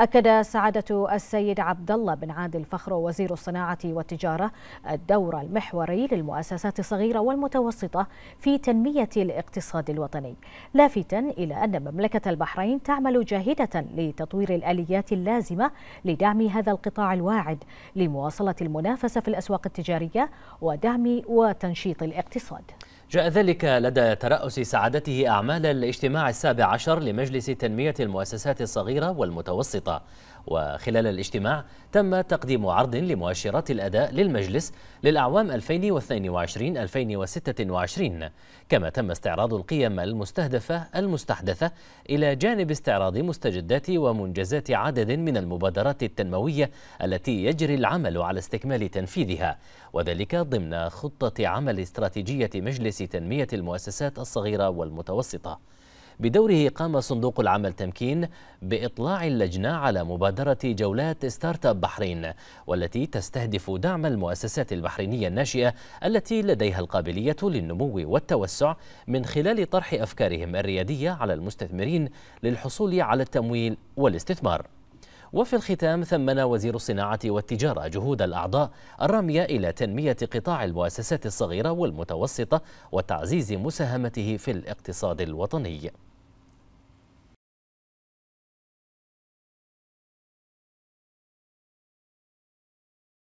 أكد سعادة السيد عبد الله بن عادل فخر وزير الصناعة والتجارة الدور المحوري للمؤسسات الصغيرة والمتوسطة في تنمية الاقتصاد الوطني لافتا إلى أن مملكة البحرين تعمل جاهدة لتطوير الآليات اللازمة لدعم هذا القطاع الواعد لمواصلة المنافسة في الأسواق التجارية ودعم وتنشيط الاقتصاد جاء ذلك لدى ترأس سعادته أعمال الاجتماع السابع عشر لمجلس تنمية المؤسسات الصغيرة والمتوسطة وخلال الاجتماع تم تقديم عرض لمؤشرات الأداء للمجلس للأعوام 2022-2026 كما تم استعراض القيم المستهدفة المستحدثة إلى جانب استعراض مستجدات ومنجزات عدد من المبادرات التنموية التي يجري العمل على استكمال تنفيذها وذلك ضمن خطة عمل استراتيجية مجلس تنمية المؤسسات الصغيرة والمتوسطة بدوره قام صندوق العمل تمكين بإطلاع اللجنة على مبادرة جولات ستارت اب بحرين والتي تستهدف دعم المؤسسات البحرينية الناشئة التي لديها القابلية للنمو والتوسع من خلال طرح أفكارهم الريادية على المستثمرين للحصول على التمويل والاستثمار وفي الختام ثمن وزير الصناعة والتجارة جهود الأعضاء الرامية إلى تنمية قطاع المؤسسات الصغيرة والمتوسطة وتعزيز مساهمته في الاقتصاد الوطني